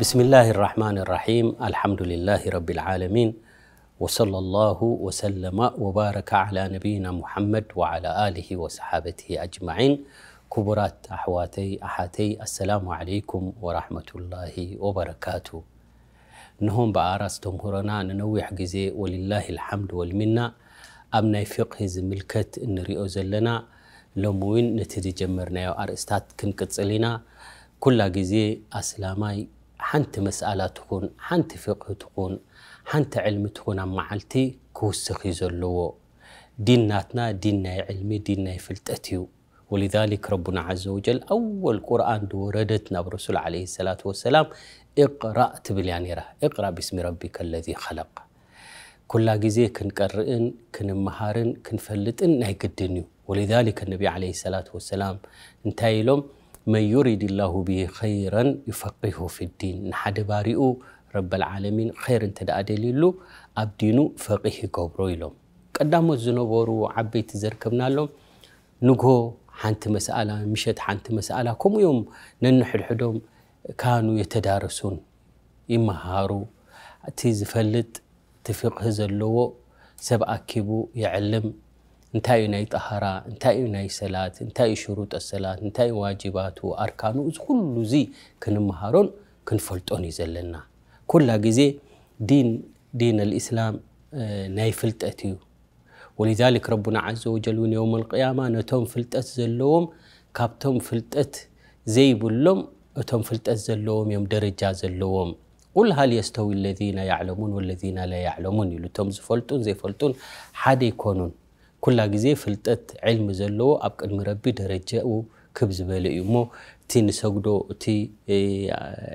بسم الله الرحمن الرحيم الحمد لله رب العالمين وصلى الله وسلم وبارك على نبينا محمد وعلى آله وصحابته أجمعين كبرات أحواتي أحاتي السلام عليكم ورحمة الله وبركاته نهم بأراس تمهرنا ننوح جزي ولله الحمد والمنة أمنا فقه زملكت نريو زلنا لموين نتدي جمرنا أرستات كنكتسلنا كل جزي أسلامي حنت መስኣላ ትኹን ሓንቲ ፍቕሒ ትኹን ሓንቲ ዕልሚ ትኹን ኣብ መዓልቲ ክውስኽ እዩ ዘለዎ ዲን ናትና ዲን ናይ ዕልሚ ولذلك ربنا عز وجل أول قرآن وردت ناب رسول عليه الصلاة والسلام اقرأ تبل يعني اقرأ باسم ربك الذي خلق كل جزي كنقرئن كن كنفلطن ناي قدن ولذلك النبي عليه الصلاة والسلام انتهي لهم من يريد الله به خيرا يفقهه في الدين نحد بارئو رب العالمين خير انت دادل أبدينو فقه قبرو يلوم قدامو زنبورو عبيت تزركبنا لهم نقو حنت مسألة مشت حنت مسألة كم يوم ننحل حدوم كانوا يتدارسون يمهارو تيز فلت تفقه زلوو سب أكيبو يعلم እንታይ እዩ ናይ ጠሃራ እንታይ እዩ ናይ ሰላት እንታይ እዩ ሽሩጥ ሰላት እንታይ እዩ ዋጅባቱ ኣርካኑ እዚ ኩሉ እዚ ክንመሃሮን ክንፈልጦን እዩ ዘለና ኩላ ግዜ ዲን ዲን ልእስላም ናይ ፍልጠት እዩ ወሊዛሊክ ረቡና ዘ ወጀል እውን የውም ልቅያማ ነቶም ፍልጠት ዘለዎም ካብቶም ፍልጠት ዘይብሎም እቶም ፍልጠት ዘለዎም እዮም ደረጃ ዘለዎም ቁል ሃል የስተዊ ለذና ያዕለሙን ወለذና ላ ያዕለሙን ኢሉ እቶም ዝፈልጡን ዘይፈልጡን ሓደ ይኮኑን كل جزي فلتت علم زلو أبقى المربي درجة وكبز بالي مو تين سجدو تي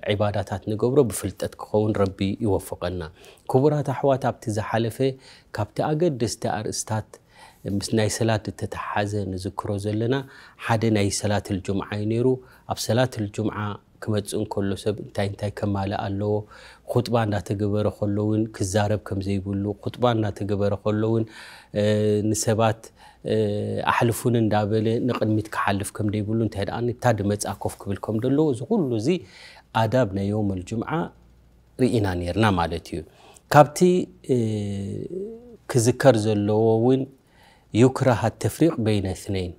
عبادات نجبرو بفلتت كون ربي يوفقنا كبرات حوات أبتي زحلفة كابتي أجد دستار استات مس ناي صلاة تتحزن زكرو زلنا حد ناي صلاة الجمعة ينيرو أب الجمعة كمتسون كلو سب انتاي انتاي كمالا اللو خطبة عندها تقبر خلوين كزارب كم زي بلو خطبة عندها تقبر خلوين اه نسبات اه احلفون اندابل نقل ميت كحلف كم دي بلو انتهد اني تاد متس اكوف قبل كم دلو زغلو زي ادابنا يوم الجمعة رئينا نيرنا مالتيو كابتي اه كذكر زلوين يكره التفريق بين اثنين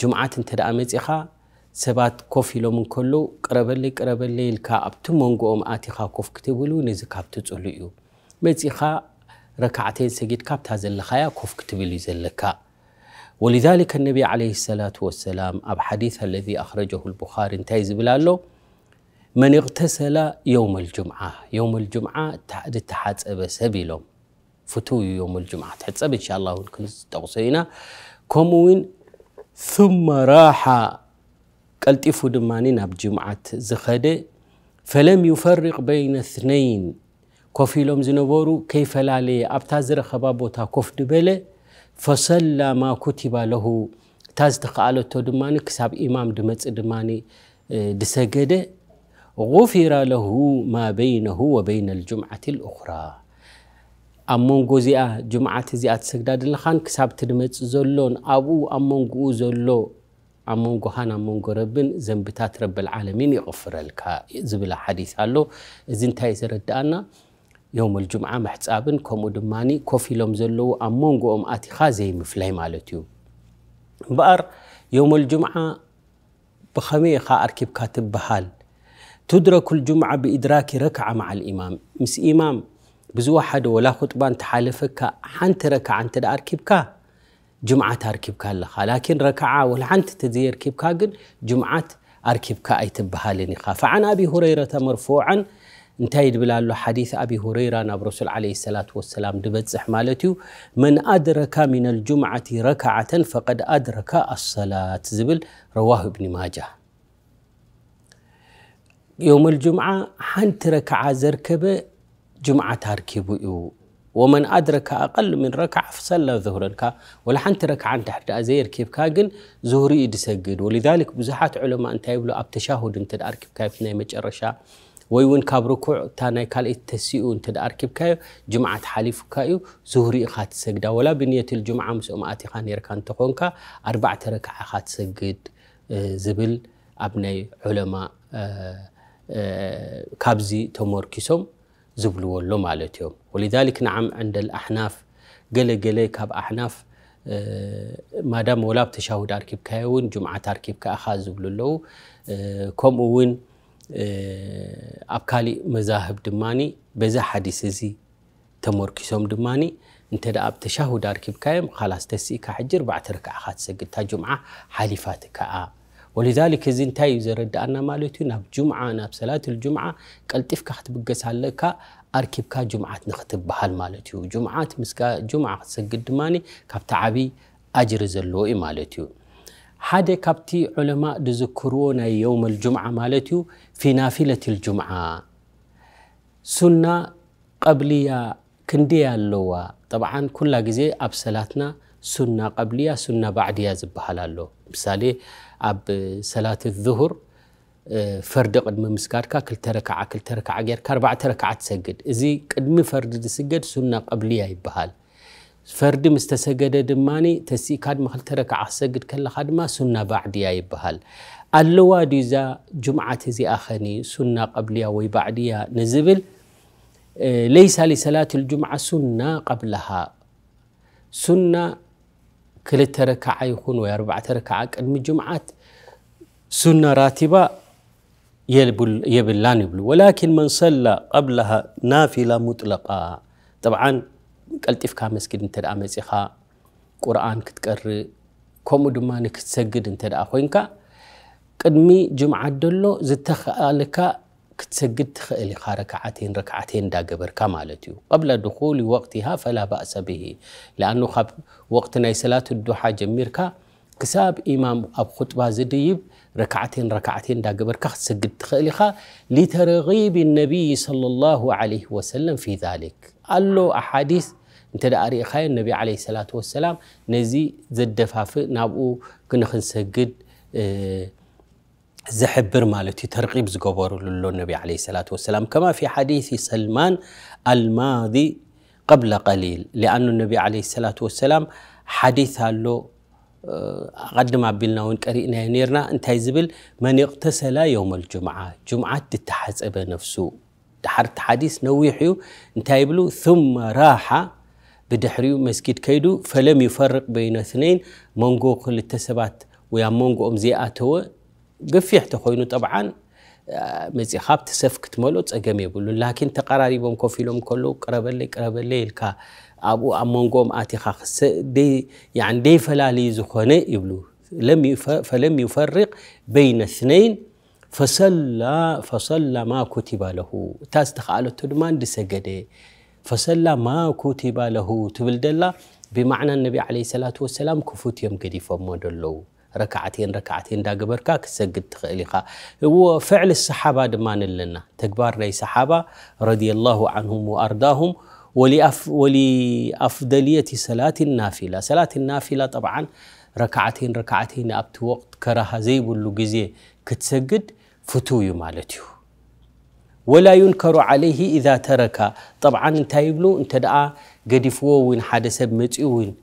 جمعة انتدى امتس اخا سبات كوفي لو من کلو قربلی قربلی الکا ابتو منگو ام آتی خا کوف کتی ولو نزی کا ابتو تولیو میتی خا رکعتین سگید کا زل خایا کوف کتی ولی ولذلك النبي عليه الصلاة والسلام أب حديث الذي أخرجه البخاري انتايز بلالو من اغتسل يوم الجمعة يوم الجمعة تحد تحت أبا فتوي يوم الجمعة تحت إن شاء الله كنت توصينا كموين ثم راح قلطيفو دماني ناب جمعة زخده فلم يفرق بين اثنين كوفيلوم زنبورو كيف لالي ابتازر خبابو تا كوف دبله فصلا ما كتب له تاز تو دماني كساب امام دمتس دماني دسجده غفر له ما بينه وبين الجمعة الأخرى أمونغو زيئة جمعة زيات تسجداد لخان كساب تدمت زلون أبو أمونغو زلو ኣብ መንጎኻን ኣብ መንጎ ረብን ዘንብታት ረቢ ልዓለሚን ይቕፍረልካ ዝብላ ሓዲስ ኣሎ እዚ እንታይ ዘረድኣና ዮም ልጅምዓ ምሕፃብን ከምኡ ድማኒ ኮፍ ኢሎም ዘለዉ ኣብ መንጎኦም ኣቲኻ ዘይምፍላይ ማለት እዩ እምበኣር ዮም ልጅምዓ ብኸመይ ኢኻ ኣርኪብካ ትበሃል ትድረኩ ልጅምዓ ብኢድራኪ ረክዓ መዓ ልኢማም ምስ ኢማም ብዝወሓደ ወላ ኹጥባ እንተሓለፈካ ሓንቲ ረክዓ እንተ ኣርኪብካ جمعة أركب كالخا لكن ركعة والعنت تزير كيب كاجن جمعة أركب كأي تبهالني خا فعن أبي هريرة مرفوعا انتايد بلالو حديث أبي هريرة نبرس عليه الصلاة والسلام دبت زحمالتي من أدرك من الجمعة ركعة فقد أدرك الصلاة زبل رواه ابن ماجه يوم الجمعة حنت ركعة زركبة جمعة أركبو ومن أدرك أقل من ركعة فصلى ظهرا كا ولا حنت ركعة أنت حد أزير كيف كاجن ظهري يدسجد ولذلك بزحات علماء أنت يبلو أبتشاهد تشاهد أنت أركب كيف نايمج الرشا ويون كاب تاني قال التسيو تسيئو أنت أركب كايو جمعة حليف كايو ظهري خات سجدة ولا بنية الجمعة مسوم آتي خان يركان تقونك أربعة ركعة خات سجد آه، زبل أبني علماء آه، آه، كابزي تمركسهم زبلوا له مالتهم ولذلك نعم عند الأحناف قلق قلق كاب أحناف آه، ما دام ولا بتشاهد أركب كاون جمعة أركب كأخاز بلولو آه، كم أون آه، أبكالي مذاهب دماني بزا حديث زي تمركزهم دماني انت دا اب تشهد اركب كاون خلاص تسيك حجر بعترك أخاز سجد تجمعة جمعه كأ ولذلك زين تاي زرد أنا مالتي ناب جمعة ناب صلاة الجمعة قلت إفك حتبقس عليك أركب كا جمعة نختب بحال مالتي وجمعة مسك جمعة سجد ماني كابت عبي أجر زلوي مالتي حدا كابتي علماء دزكرونا يوم الجمعة مالتي في نافلة الجمعة سنة قبلية كندية اللوا طبعا كل جزء أبسلاتنا سنة قبلية سنة بعدية زبحال اللو مثالي ኣብ ሰላት الظهር ፈርዲ ቅድሚ ምስጋድካ ክልተ ረክዓ ክልተ ረክዓ ጌርካ ኣርባዕተ ረክዓ ትሰግድ እዚ ቅድሚ ፈርዲ ዝስገድ ሱና ቀብልያ ይበሃል ፈርዲ ምስ ተሰገደ ድማኒ ተሲኢካ ድማ ክልተ ረክዓ ክሰግድ ከለካ ድማ ሱና ባዕድያ ይበሃል ኣለዋ ድዩ እዛ ጅምዓት እዚኣ ኸኒ ሱና ቀብልያ ወይ ባዕድያ ንዝብል ለይሳ ሊሰላት ልጅምዓ ሱና ቀብለሃ ሱና ክልተ ረክዓ ይኹን ወይ ኣርባዕተ ረክዓ ቅድሚ ጅምዓት ሱና ራቲባ የብላን ይብሉ ወላኪን መን ሰላ ቀብለሃ ናፊላ ሙጥለቃ ጠብዓ ቀልጢፍካ መስጊድ እንተ ደኣ መፂኻ ቁርኣን ክትቀርእ ከምኡ ድማ ንክትሰግድ እንተ ደኣ ኮንካ ቅድሚ ጅምዓት ደሎ ዝተኽኣልካ كتسجد تخيل ركعتين ركعتين دا قبر كمالتيو قبل دخول وقتها فلا بأس به لأنه خب وقتنا صلاة الدوحة جميركا كساب إمام أب خطبة زديب ركعتين ركعتين دا قبر كتسجد تخيل لترغيب النبي صلى الله عليه وسلم في ذلك قال له أحاديث انت داري خاين النبي عليه الصلاة والسلام نزي زد فافي نابو كنخن سجد زحبر مالتي ترقيب زقبر للنبي النبي عليه الصلاة والسلام كما في حديث سلمان الماضي قبل قليل لأن النبي عليه الصلاة والسلام حديث له قدم ما وين قرئنا نيرنا انت زبل من اغتسل يوم الجمعة جمعة تتحسب نفسه دحرت حديث نويحيو انت يبلو ثم راح بدحريو مسجد كيدو فلم يفرق بين اثنين منقو كل التسبات ويا منقو أم قفيح تخوينو طبعا مزيخاب تسف كتمولو تسقم يقولون لكن تقراري بوم كوفي لوم كلو قربلي قربلي الكا أبو أمونغوم آتي خاخس دي يعني دي فلالي زخونة يبلو لم فلم يفرق بين اثنين فصلى فصلى ما كتب له تاستخالو تدمان دي سجده فصلى ما كتب له تبلدلا بمعنى النبي عليه الصلاة والسلام كفوت يوم قدي فمودلو ركعتين ركعتين دا قبركا كسجد هو وفعل الصحابة دمان لنا تكبار لي صحابة رضي الله عنهم وأرضاهم ولأف ولأفضلية صلاة النافلة صلاة النافلة طبعا ركعتين ركعتين أبت وقت كراها زي بلو جزي كتسجد فتوي مالتيو ولا ينكر عليه إذا ترك طبعا انت يبلو انت دعا قدفوه وين حدث بمتئوين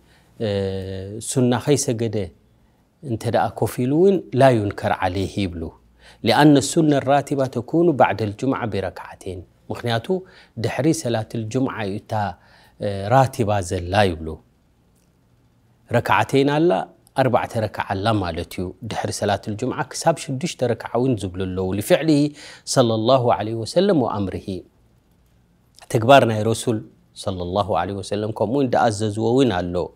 سنة خيسة قده انت دا كوفيلوين لا ينكر عليه يبلو لأن السنة الراتبة تكون بعد الجمعة بركعتين مخنياتو دحري صلاة الجمعة يتا راتبة زل لا يبلو ركعتين الله أربعة ركعة لا مالتيو دحر صلاة الجمعة كساب شدش ركعة وين زبل الله لفعله صلى الله عليه وسلم وأمره تكبرنا يا رسول صلى الله عليه وسلم وين دأزز وين الله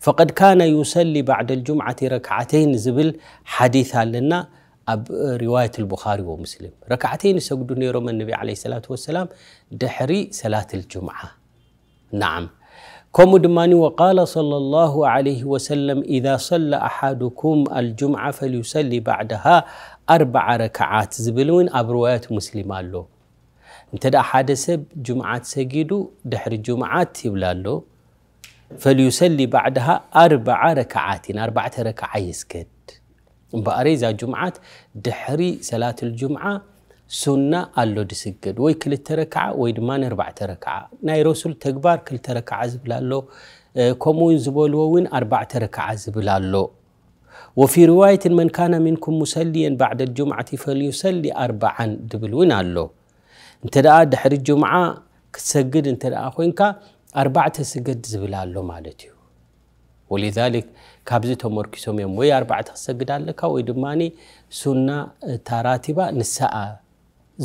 فقد كان يصلي بعد الجمعة ركعتين زبل حديث لنا أب رواية البخاري ومسلم ركعتين سجدوا من النبي عليه الصلاة والسلام دحري صلاة الجمعة نعم كم دماني وقال صلى الله عليه وسلم إذا صلى أحدكم الجمعة فليصلي بعدها أربع ركعات زبلون أب رواية مسلم الله انت دا حد سب جمعات سجدو دحر جمعات يبلا له فليسلي بعدها أربع ركعات أربعة ركعة يسكت بأري إذا جمعات دحري صلاة الجمعة سنة اللو دسجد وي كل تركعة وي دمان أربعة ركعة ناي رسول تكبر كل تركعة زبلالو كومون كمون ووين أربعة ركعة زبلالو وفي رواية من كان منكم مسليا بعد الجمعة فليسلي أربعا دبلون الله انت دا دحر الجمعة كتسجد انت دا خوينكا أربعة سجد زبلا اللو مالتيو ولذلك كابزيتو تمركزهم يوم وي أربعة سجد لك ويدماني سنة تراتبة نساء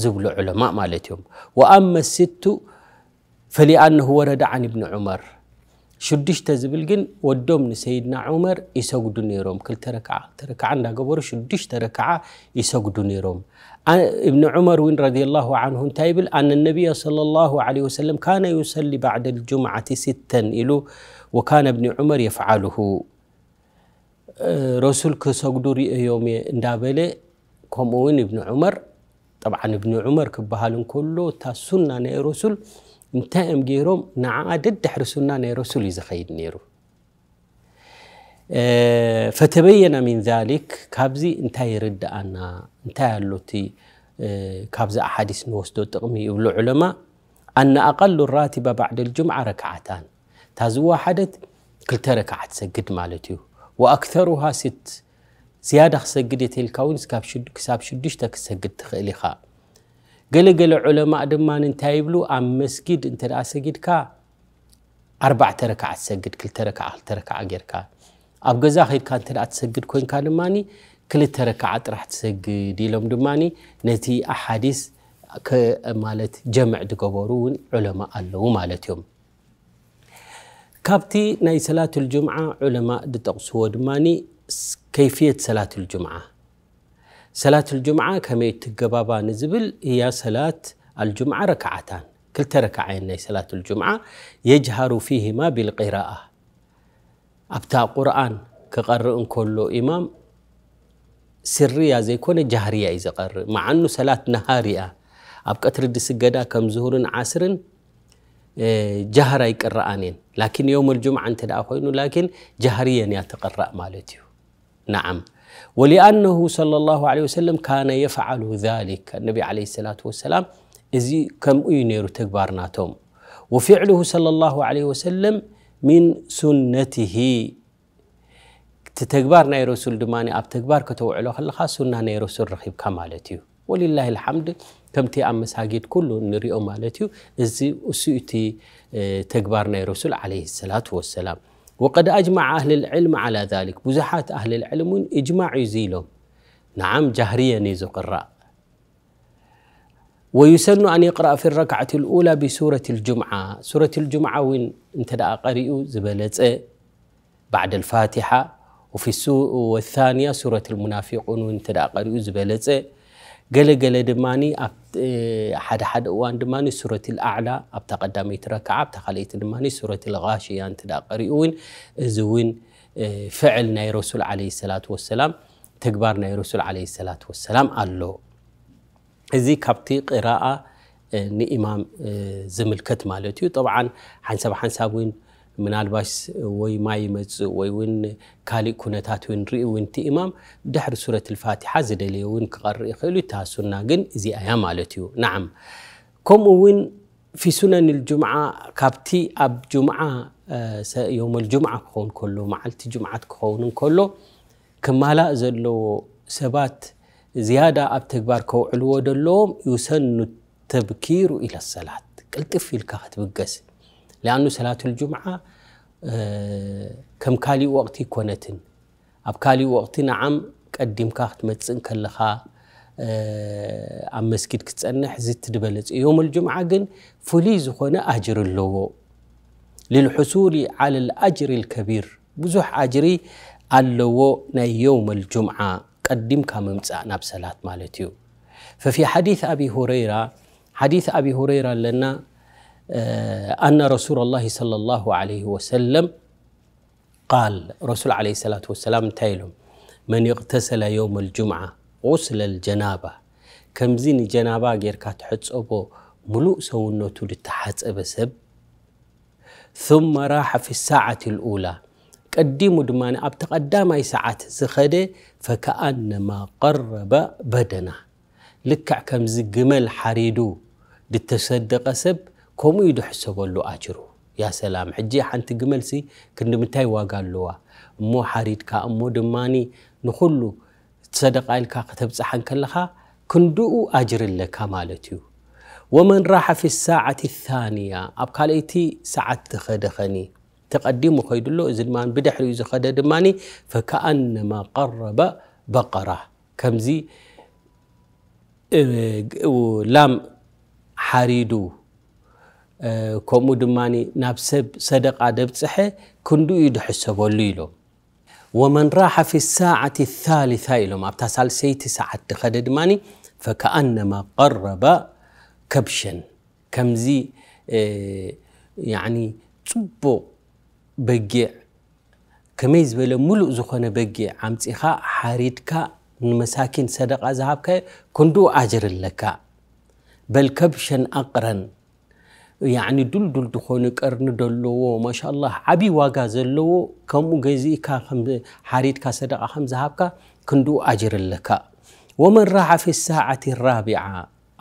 زبلو علماء مالتيهم وأما الست فلأنه ورد عن ابن عمر شدش تزبل جن ودوم سيدنا عمر يسوق دنيروم كل تركعة تركعة قبر شدش ركعة يسوق دنيروم ابن عمر وين رضي الله عنه تايبل أن النبي صلى الله عليه وسلم كان يصلي بعد الجمعة ستا إلو وكان ابن عمر يفعله أه، رسول يومي يوم دابلة كمون ابن عمر طبعا ابن عمر كبهالن كله تاسونا رسول انتهم جيروم نعادد تحرسنا سنة رسول خيد نيرو فتبين من ذلك كابزي انتهى يرد أن انتهى اللوتي كابزي أحاديث نوستو تقمي يبلو علماء أن أقل الراتبة بعد الجمعة ركعتان تازوا حدت كلتا ركعت سجد مالتيو وأكثرها ست زيادة خسجد يتلكون كساب شدش كسجد تخيلي خا قال قل علماء دمان انتهى بلو أم مسجد انت سجد كا أربع تركعة سجد كل تركعة تركعة غير كا أب جزا خير كان ترى تسجد كون كان ماني كل تركة عط راح تسجد ديلم دماني نتي أحاديث كمالت جمع دكبرون علماء الله مالت كابتي ناي صلاة الجمعة علماء دتقصوا دماني كيفية صلاة الجمعة صلاة الجمعة كما يتقبابا نزبل هي صلاة الجمعة ركعتان كل ركعين ناي صلاة الجمعة يجهر فيهما بالقراءة ابتا قران كقر ان كله امام سرية زي كون جهرية اذا قر مع انه صلاه نهارية اب قتر دي سجدا كم زهور عصر جهرا قرآنين لكن يوم الجمعه انت داخين لكن جهريا يتقرا مالتي نعم ولانه صلى الله عليه وسلم كان يفعل ذلك النبي عليه الصلاه والسلام إذ كم اي نيرو وفعله صلى الله عليه وسلم من سنته تتكبر ناي رسول دماني اب تكبار كتوعلو خلخا سنة ناي رسول رخيب مالتيو ولله الحمد كمتي ام مساجد كله نريو مالتيو ازي اسيتي آه، تكبر ناي رسول عليه الصلاة والسلام وقد اجمع اهل العلم على ذلك بزحات اهل العلم اجماع يزيلو نعم جهريا نيزو قراء ويسن أن يقرأ في الركعة الأولى بسورة الجمعة سورة الجمعة وين انت قرئ زبلت إيه؟ بعد الفاتحة وفي والثانية سورة المنافقون وين انت قرئ زبلت إيه؟ قال قال دماني إيه، حد حد وان دماني سورة الأعلى أبتا قداميت ركعة أبتا خليت دماني سورة الغاشية انت قرئ ون زوين فعل ناي رسول عليه الصلاة والسلام تكبر ناي رسول عليه الصلاة والسلام قال له እዚ ካብቲ ቅራኣ ንኢማም ዝምልከት ማለት እዩ ጠብዓ ሓንሳብ ሓንሳብ እውን ምናልባሽ ወይ ማይ ይመፅእ ወይ እውን ካሊእ ኩነታት እውን ንርኢ እውን እቲ ኢማም ብድሕሪ ሱረት ልፋትሓ ዝደለየ እውን ክቐርእ ይኽእል እዩ እታሱና ግን እዚኣያ ማለት እዩ ንዓም ከምኡ እውን ፊ ሱነን ልጅምዓ ካብቲ ኣብ ጅምዓ ዮም ልጅምዓ ክኸውን ከሎ መዓልቲ ጅምዓት ክኸውን ከሎ ክማላእ ዘለዎ ሰባት زيادة أبتكبار كوعلو دلوم يسن التبكير إلى الصلاة قلت في الكهت بقس لأنه صلاة الجمعة آه، كم كالي وقتي كونتن أب كالي وقتي نعم قديم كهت متسن كلخا آه، أم مسكيد كتسنح حزت دبلت يوم الجمعة قن فليز خونا أجر اللو للحصول على الأجر الكبير بزح أجري اللوو يوم الجمعة قدم ምምፃእ ናብ ሰላት ማለት ففي حديث أبي هريرة حديث أبي هريرة لنا أن رسول الله صلى الله عليه وسلم قال رسول عليه الصلاة والسلام تايلو من اغتسل يوم الجمعة غسل الجنابة كم زين جنابة غير كاتحتصبو ملوء سونته لتحتصب سب ثم راح في الساعة الأولى أسقديم دماني أبت قدام أي ساعات زخدة فكأنما قرب بدنا لكع كم زجمل حريدو للتصدق سب كم يدو حسب له أجره يا سلام حجي حنت جمل سي كن متاي واقال له مو حريد كأمو دماني نخلو تصدق إلك كتب صحن كلها كندو أجر لك مالتيو ومن راح في الساعة الثانية أبقى ليتي ساعة تخدخني تقديمه خيد له زلمان بدح له يزخده دماني فكأنما قرب بقرة كمزي اه لام حريدو اه دماني نابسب صدق عدب صحي كندو يدحسب الليلو ومن راح في الساعة الثالثة إلو ما بتسأل سيت ساعة تخدد ماني فكأنما قرب كبشن كمزي اه يعني تبو በጊዕ ከመይ ዝበለ ሙሉእ ዝኾነ በጊዕ ኣምፂኻ ሓሪድካ ንመሳኪን ሰደቃ ዝሃብካዮ ክንድኡ ኣጅር ኣለካ በል ከብሸን ኣቕረን ያዕኒ ዱልዱል ድኾኑ ቀርኒ ደለዎ ማሻላ ዓብዪ ዋጋ ዘለዎ ከምኡ ገዚእካ ሓሪድካ ሰደቃ ከም ዝሃብካ ክንድኡ ኣጅር ኣለካ ወመን ራሓ ፊ ሳዓት ራቢዓ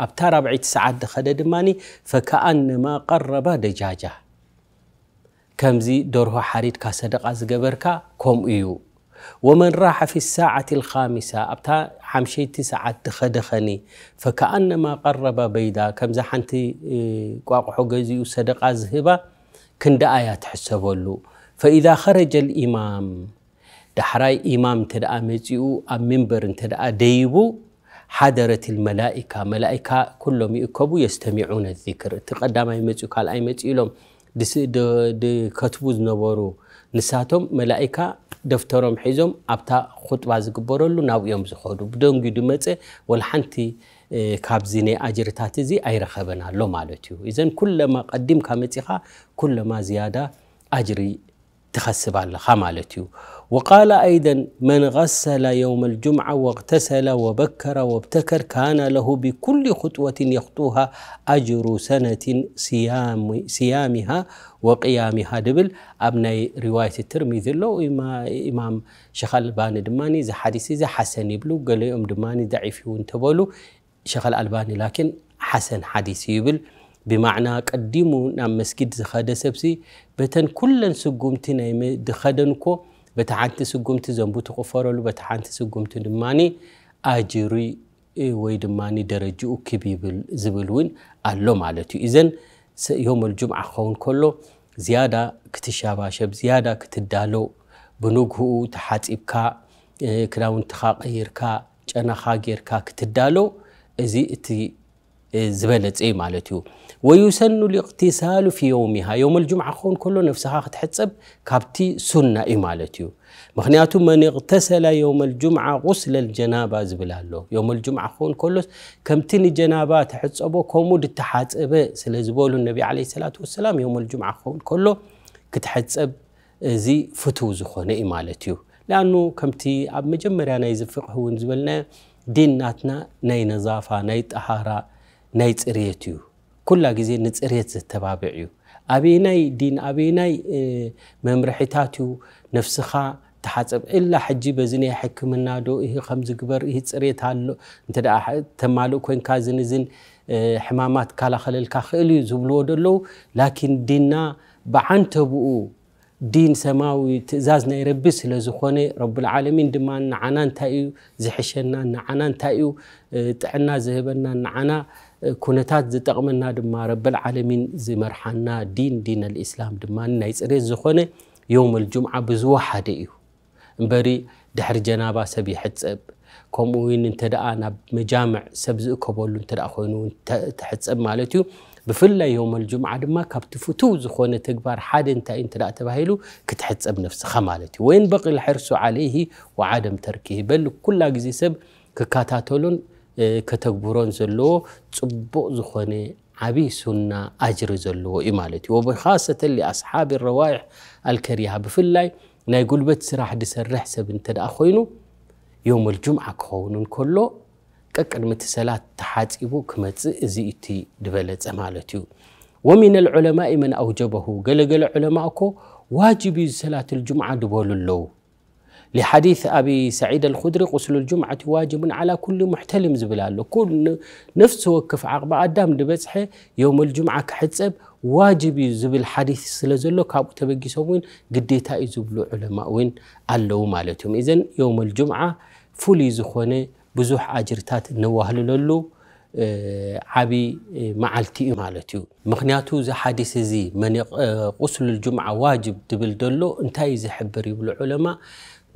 ኣብታ ራብዒቲ ሰዓት ድኸደ ድማኒ ፈከኣነማ ቀረባ ደጃጃ كمزي دورها حريد كصدقة كا كم إيو ومن راح في الساعة الخامسة أبتا حمشي تسعة تخدخني فكأنما قرب بيدا كم زحنتي قاقحو جزيو صدقة زهبة كند آيات حسبولو فإذا خرج الإمام دحراي إمام تدعى مزيو أم منبر تدعى ديبو حضرت الملائكة ملائكة كلهم يكبوا يستمعون الذكر تقدم أي مزيو قال أي مزيو لهم ከትቡ ዝነበሩ ንሳቶም መላእካ ደፍተሮም ሒዞም ኣብታ خጥባ ዝግበረሉ ናብኦም ዝኸዱ ብደንጊ ድመፀ ወላሓንቲ ካብዚ ናይ ኣጅርታት እዚ ኣይረኸበን ኣሎ ማለት እዩ እዘን ኩለማ ቀዲምካ መፂኻ ኩለማ ዝያዳ ኣጅሪ تخسب على خمالتيو وقال أيضا من غسل يوم الجمعة واغتسل وبكر وابتكر كان له بكل خطوة يخطوها أجر سنة صيام صيامها وقيامها دبل أبني رواية الترمذي له إمام شيخ الباني دماني إذا حديث إذا حسن يبلو قال يوم دماني ضعيف تبولو شيخ الألباني لكن حسن حديث يبل بمعنى قديمو ناب مسجد زخد سبسي بتن كلن سقومت ناي دخدنكو بتحنت سقومت زنبو تقفرلو بتحنت سقومت دماني اجري ወይ ድማኒ ደረጅኡ ክብ ይብል ዝብል እውን ኣሎ ማለት እዩ እዘን ዮም ልጅምዓ ክኸውን ከሎ ዝያዳ ክትሻባሸብ ዝያዳ ክትዳሎ ብንግህኡ ተሓፂብካ ክዳውንትኻ ቀይርካ ጨናኻ ጌርካ ክትዳሎ እዚ እቲ زبلت اي مالتيو ويسن الاغتسال في يومها يوم الجمعة خون كله نفسها تحتسب كابتي سنة اي مالتيو مخنياتو من اغتسل يوم الجمعة غسل الجنابة زبلالو يوم الجمعة خون كله تني جنابة تحتسبو كومود التحاتسب سلزبولو النبي عليه الصلاة والسلام يوم الجمعة خون كله كتحتسب زي فتو زخون اي مالتيو لأنه كمتي أب مجمري أنا يزفقه ونزبلنا ديناتنا ناي نظافة ناي طهاره ናይ ፅርት እዩ ኩላ ግዜ ንፅሬት ዝተባብዕ እዩ ኣበናይ ዲን ኣበናይ መምርሒታት እዩ ነፍስኻ ተሓፀብ ኢላ ሕጂ በዚ ናይ ሕክምና ዶ ይ ከምዝግበር ይ ፅሬት ኣሎ እንተ ተማልእ ኮንካ ዝንዝን ሕማማት ካላኸለልካ ክእል እዩ ዝብልዎ ደለዉ ላኪን ዲንና ብዓንተብኡ ዲን ሰማዊ ትእዛዝ ናይ ረቢ ስለ ዝኾነ ረብልዓለሚን ድማ ንዓና እንታይ እዩ ዝሕሸና ንዓና እንታይ እዩ ጥዕና ዝህበና ንዓና كونتات زي تقمنا دما رب العالمين زي مرحنا دين دين الإسلام دما نايس ريز زخونة يوم الجمعة بزوحة ديه مبري دحر جنابة سبي حتسب كم وين انت بمجامع سبز كبول انت دقانو تحتسب مالتيو بفلا يوم الجمعة دما كابتفوتو زخونة تكبر حد انت انت دقا تباهيلو كتحتسب نفسك مالتيو وين بقي الحرص عليه وعدم تركيه بل كل زي سب ككاتاتولون كتكبرون زلو تبو زخوني عبي سنة أجر زلو إمالتي وبخاصة لأصحاب الروائح الكريهة بفلاي نقول بيت سراح دي سرح سبن تد أخوينو يوم الجمعة كونون كله ككن متسلات تحات إبو كمت زيتي دبلت أمالتي ومن العلماء من أوجبه قل قل علماءكو واجبي صلاة الجمعة دبول اللو لحديث أبي سعيد الخدري غسل الجمعة واجب على كل محتلم زبلال كل نفسه وكف عقب أدام دبسحة يوم الجمعة كحتسب واجب زبل حديث سلزلو كابو تبقي سوين قديتا يزبلو علماء وين ألو مالتهم إذن يوم الجمعة فولي زخوني بزوح أجرتات نواهل للو ዓብዪ معالتي እዩ ማለት እዩ زي እዚ ሓዲስ እዚ መን ቁስሉ ልጅምዓ ዋጅብ ትብል ደሎ እንታይ ዝሕብር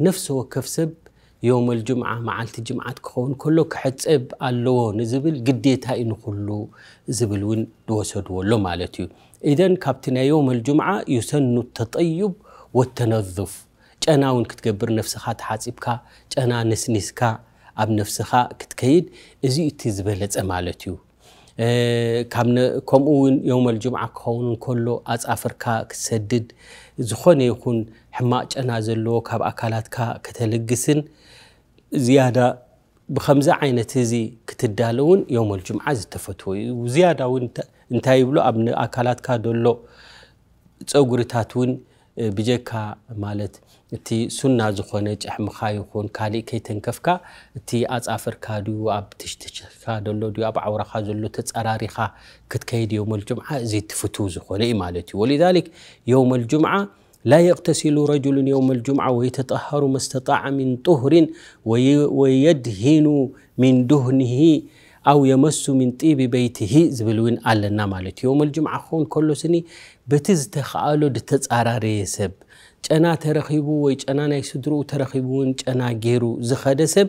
نفس نفسه كفسب يوم الجمعة معلت الجمعة كون كله كحتسب اللو نزبل قديت هاي نخلو زبل وين دوسد ولو مالتي إذا كابتن يوم الجمعة يسن التطيب والتنظف جانا وين كتقبر نفسها تحاسبك جانا نسكا أب نفسها كتكيد زي تزبلت أمالتيو ከምኡ ውን ዮም ጅምዓ ክኸውን እንከሎ ኣፃፍርካ ክትሰድድ ዝኾነ ይኹን ሕማቅ ጨና ዘለዎ ካብ ኣካላትካ ከተልግስን ዝያዳ ብከምዚ ዓይነት እዚ ክትዳለ እውን ዮም ጅምዓ ዝተፈትዎ እዩ ዝያዳ እውን እንታይ ይብሎ ኣብ ኣካላትካ ደሎ ፀጉርታት እውን ብጀካ ማለት تي سنة زخونة جحم خايخون كالي كي تنكفكا تي أز أفركا ديو أب تشتش دولو ديو أب عورا خازلو تتس أراريخا كت كيد يوم الجمعة زي تفتو زخونة إمالتي ولذلك يوم الجمعة لا يغتسل رجل يوم الجمعة ويتطهر ما استطاع من طهر ويدهن من دهنه أو يمس من طيب بيته زبلون على النمالت يوم الجمعة خون كل سنة بتزتخالو دتزعرى ريسب جنا ترخيبو ويج أنا نيسدرو ترخيبون أنا جيرو زخد سب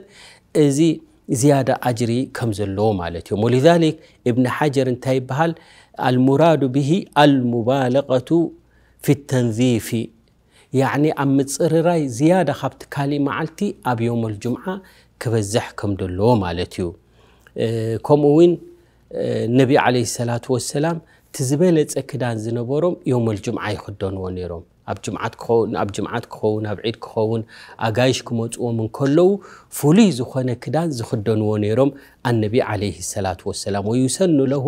إزي زيادة أجري كم زلو مالت يوم ولذلك ابن حجر انتهي بهال المراد به المبالغة في التنظيف يعني أم تصير راي زيادة خبت كالي معلتي أب يوم الجمعة كبزحكم دلو مالتيو ከምኡ እውን ነቢ ዓለ ሰላት ወሰላም እቲ ዝበለፀ ክዳን ዝነበሮም ዮመል ጅምዓ ይክደንዎ ነይሮም ኣብ ጅምዓት ክኸውን ኣብ ዒድ ክኸውን ኣጋይሽ ክመፅዎም እንከለዉ ፍሉይ ዝኾነ ክዳን ዝኽደንዎ ነይሮም ኣነቢ ዓለይህ ሰላት ወሰላም ወዩሰኑ ለሁ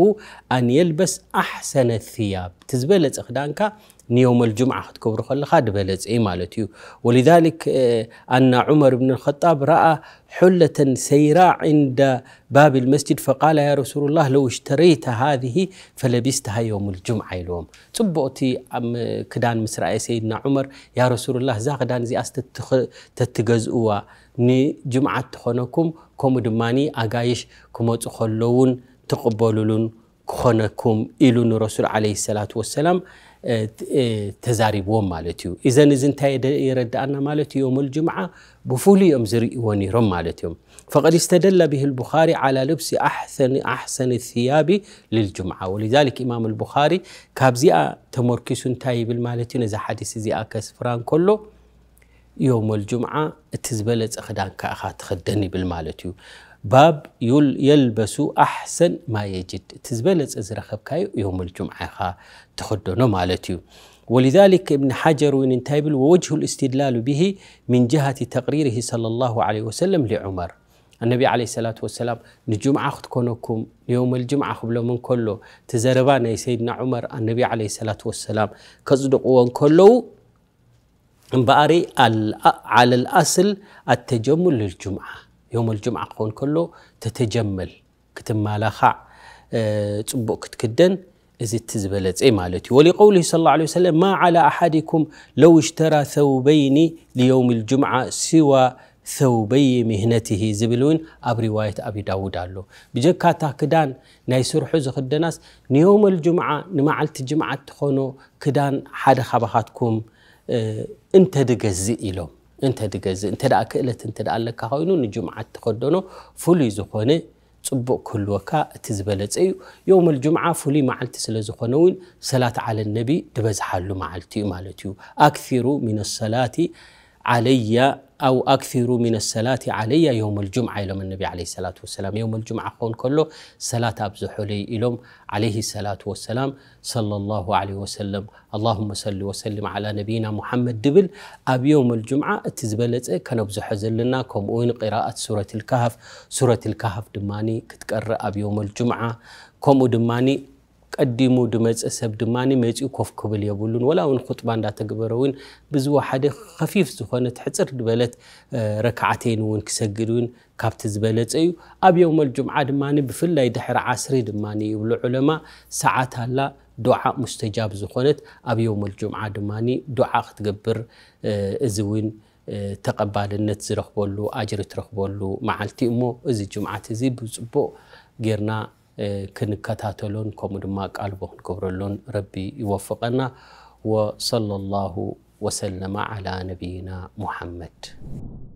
ኣን የልበስ ኣሕሰነ ያብ እቲ ዝበለፀ ክዳንካ نيوم الجمعة تكبر خل خاد بلز إيه مالتيو ولذلك آه، أن عمر بن الخطاب رأى حلة سيرة عند باب المسجد فقال يا رسول الله لو اشتريت هذه فلبستها يوم الجمعة اليوم تبؤتي أم كدان مسرع سيدنا عمر يا رسول الله زاغدان زي أستتتغزوا ني جمعة تخونكم كم دماني أجايش كم تخلون تقبلون خونكم إلون رسول عليه الصلاة والسلام تزاريبوم مالتيو إذا نزن تايد يرد أن مالتيو يوم الجمعة بفولي يوم زري ونيرم مالتيو فقد استدل به البخاري على لبس أحسن أحسن الثياب للجمعة ولذلك إمام البخاري كابزيا تمركس تايب المالتيو إذا حديث زي كسفران فران كله يوم الجمعة تزبلت أخدان كأخات خدني بالمالتيو باب يلبس أحسن ما يجد تزبلت أزرخب كاي يوم الجمعة تخدونه مالتيو ولذلك ابن حجر ينتهبل ووجه الاستدلال به من جهة تقريره صلى الله عليه وسلم لعمر النبي عليه الصلاة والسلام نجمعة كونكم يوم الجمعة خبلو من كله تزربان يا سيدنا عمر النبي عليه الصلاة والسلام وان كله باري على الأصل التجمل للجمعة يوم الجمعة كون كله تتجمل كتم مالاخع أه تبوك كتكدن إذا تزبلت إي مالتي ولقوله صلى الله عليه وسلم ما على أحدكم لو اشترى ثوبين ليوم الجمعة سوى ثوبي مهنته زبلون أب رواية أبي داود الله بجكا كدان نيسر حزق الدناس نيوم الجمعة نمعلت الجمعة تخونو كدان حد خبهاتكم أه انت دقزي إلو انت تجز انت دا انت دا هاينو نجمع تخدنو فولي زخونه صبو كل وكا تزبلت ايو يوم الجمعة فولي معلت سلا زخونوين صلاة على النبي دبز حالو معلتي مالتيو اكثروا من الصلاة علي أو أكثروا من الصلاة علي يوم الجمعة إلهم النبي عليه الصلاة والسلام يوم الجمعة خون كله صلاة أبزحوا لي إلهم عليه الصلاة والسلام صلى الله عليه وسلم اللهم صل وسلم على نبينا محمد دبل أب يوم الجمعة تزبلت كان أبزح زلنا كم وين قراءة سورة الكهف سورة الكهف دماني كتقرأ أب يوم الجمعة كم دماني قديمو دمج اسب دماني ميچو كوف كبل يبلون ولا ون خطبه اندا تغبرون بزو حد خفيف زخنت حصر دبلت ركعتين ون كسجدون كابت ايو اب يوم الجمعه دماني بفلاي يدحر عسر دماني يبلو علماء ساعات هلا دعاء مستجاب زخنت اب يوم الجمعه دماني دعاء تغبر ازوين بولو اجر ترخ بولو መዓልቲ እሞ እዚ ጅምዓት እዚ بزبو غيرنا كن كتاتلون كومد ماك ألبون كبرلون ربي يوفقنا وصلى الله وسلم على نبينا محمد